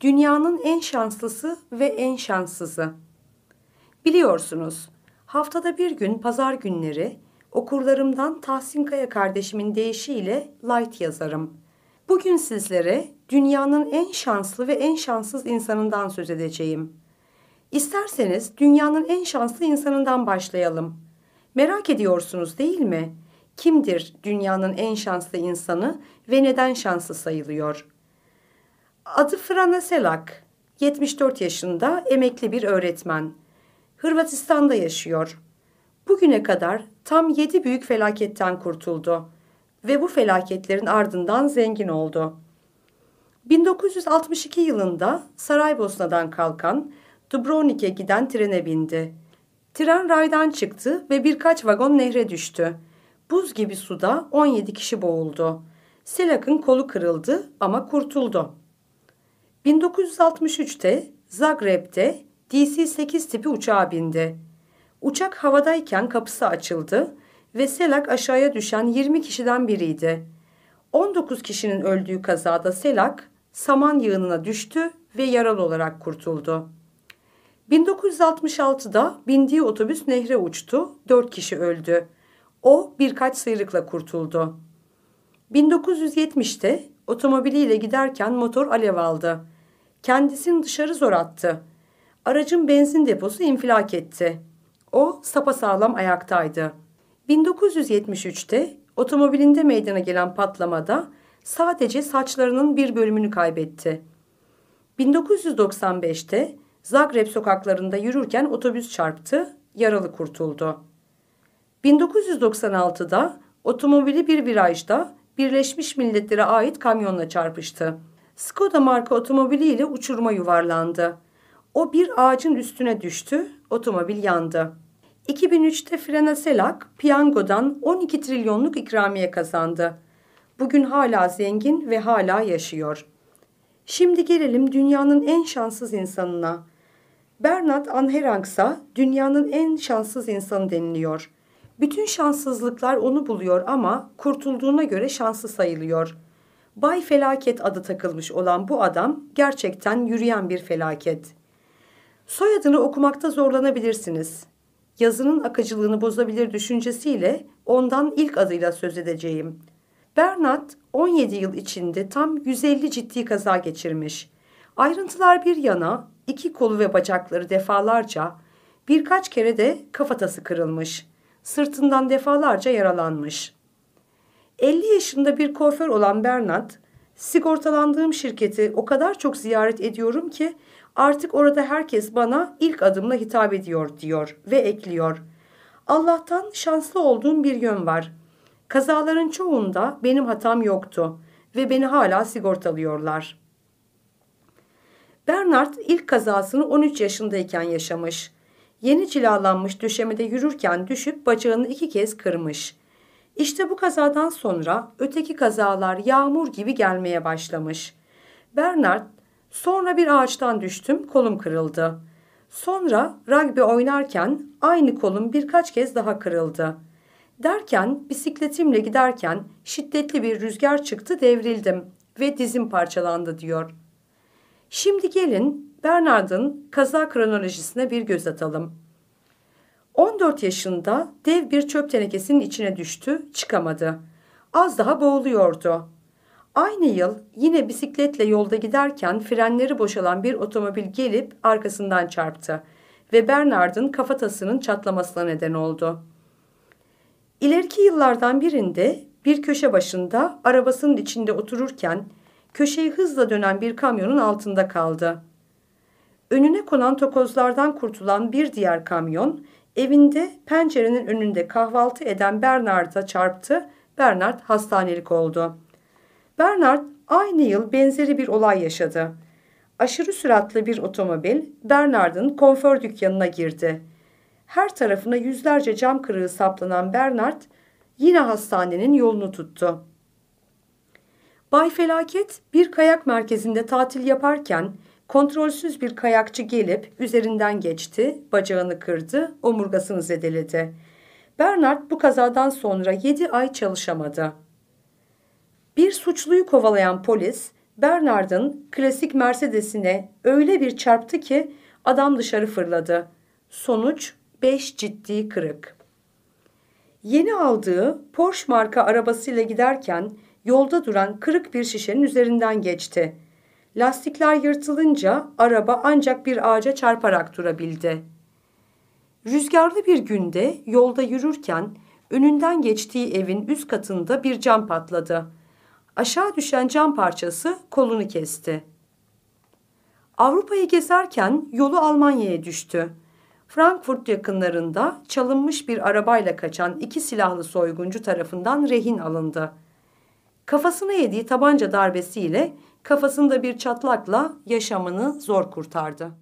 Dünyanın en şanslısı ve en şanssızı. Biliyorsunuz, haftada bir gün pazar günleri okurlarımdan Tahsin Kaya kardeşimin deyişiyle light yazarım. Bugün sizlere dünyanın en şanslı ve en şanssız insanından söz edeceğim. İsterseniz dünyanın en şanslı insanından başlayalım. Merak ediyorsunuz değil mi? Kimdir dünyanın en şanslı insanı ve neden şanslı sayılıyor?'' Adı Frana Selak. 74 yaşında emekli bir öğretmen. Hırvatistan'da yaşıyor. Bugüne kadar tam 7 büyük felaketten kurtuldu ve bu felaketlerin ardından zengin oldu. 1962 yılında Saraybosna'dan kalkan Dubrovnik'e giden trene bindi. Tren raydan çıktı ve birkaç vagon nehre düştü. Buz gibi suda 17 kişi boğuldu. Selak'ın kolu kırıldı ama kurtuldu. 1963'te Zagreb'de DC-8 tipi uçağa bindi. Uçak havadayken kapısı açıldı ve Selak aşağıya düşen 20 kişiden biriydi. 19 kişinin öldüğü kazada Selak saman yığınına düştü ve yaralı olarak kurtuldu. 1966'da bindiği otobüs nehre uçtu, 4 kişi öldü. O birkaç sıyrıkla kurtuldu. 1970'te otomobiliyle giderken motor alev aldı kendisini dışarı zor attı. Aracın benzin deposu infilak etti. O sapasağlam ayaktaydı. 1973'te otomobilinde meydana gelen patlamada sadece saçlarının bir bölümünü kaybetti. 1995'te Zagreb sokaklarında yürürken otobüs çarptı, yaralı kurtuldu. 1996'da otomobili bir virajda Birleşmiş Milletler'e ait kamyonla çarpıştı. Skoda marka otomobiliyle uçuruma yuvarlandı. O bir ağacın üstüne düştü, otomobil yandı. 2003'te Frena Selak piyangodan 12 trilyonluk ikramiye kazandı. Bugün hala zengin ve hala yaşıyor. Şimdi gelelim dünyanın en şanssız insanına. Bernard Anheranksa dünyanın en şanssız insanı deniliyor. Bütün şanssızlıklar onu buluyor ama kurtulduğuna göre şanslı sayılıyor.'' Bay Felaket adı takılmış olan bu adam gerçekten yürüyen bir felaket. Soyadını okumakta zorlanabilirsiniz. Yazının akıcılığını bozabilir düşüncesiyle ondan ilk adıyla söz edeceğim. Bernard 17 yıl içinde tam 150 ciddi kaza geçirmiş. Ayrıntılar bir yana iki kolu ve bacakları defalarca, birkaç kere de kafatası kırılmış. Sırtından defalarca yaralanmış.'' 50 yaşında bir kuaför olan Bernard, sigortalandığım şirketi o kadar çok ziyaret ediyorum ki artık orada herkes bana ilk adımla hitap ediyor diyor ve ekliyor. Allah'tan şanslı olduğum bir yön var. Kazaların çoğunda benim hatam yoktu ve beni hala sigortalıyorlar. Bernard ilk kazasını 13 yaşındayken yaşamış. Yeni cilalanmış döşemede yürürken düşüp bacağını iki kez kırmış.'' İşte bu kazadan sonra öteki kazalar yağmur gibi gelmeye başlamış. Bernard sonra bir ağaçtan düştüm kolum kırıldı. Sonra rugby oynarken aynı kolum birkaç kez daha kırıldı. Derken bisikletimle giderken şiddetli bir rüzgar çıktı devrildim ve dizim parçalandı diyor. Şimdi gelin Bernard'ın kaza kronolojisine bir göz atalım. 14 yaşında dev bir çöp tenekesinin içine düştü, çıkamadı. Az daha boğuluyordu. Aynı yıl yine bisikletle yolda giderken frenleri boşalan bir otomobil gelip arkasından çarptı ve Bernard'ın kafatasının çatlamasına neden oldu. İleriki yıllardan birinde bir köşe başında arabasının içinde otururken köşeyi hızla dönen bir kamyonun altında kaldı. Önüne konan tokozlardan kurtulan bir diğer kamyon evinde pencerenin önünde kahvaltı eden Bernard'a çarptı. Bernard hastanelik oldu. Bernard aynı yıl benzeri bir olay yaşadı. Aşırı süratli bir otomobil Bernard'ın konfor dükkanına girdi. Her tarafına yüzlerce cam kırığı saplanan Bernard yine hastanenin yolunu tuttu. Bay Felaket bir kayak merkezinde tatil yaparken Kontrolsüz bir kayakçı gelip üzerinden geçti, bacağını kırdı, omurgasını zedeledi. Bernard bu kazadan sonra 7 ay çalışamadı. Bir suçluyu kovalayan polis Bernard'ın klasik Mercedes'ine öyle bir çarptı ki adam dışarı fırladı. Sonuç 5 ciddi kırık. Yeni aldığı Porsche marka arabasıyla giderken yolda duran kırık bir şişenin üzerinden geçti.'' Lastikler yırtılınca araba ancak bir ağaca çarparak durabildi. Rüzgarlı bir günde yolda yürürken önünden geçtiği evin üst katında bir cam patladı. Aşağı düşen cam parçası kolunu kesti. Avrupa'yı gezerken yolu Almanya'ya düştü. Frankfurt yakınlarında çalınmış bir arabayla kaçan iki silahlı soyguncu tarafından rehin alındı. Kafasına yediği tabanca darbesiyle kafasında bir çatlakla yaşamını zor kurtardı.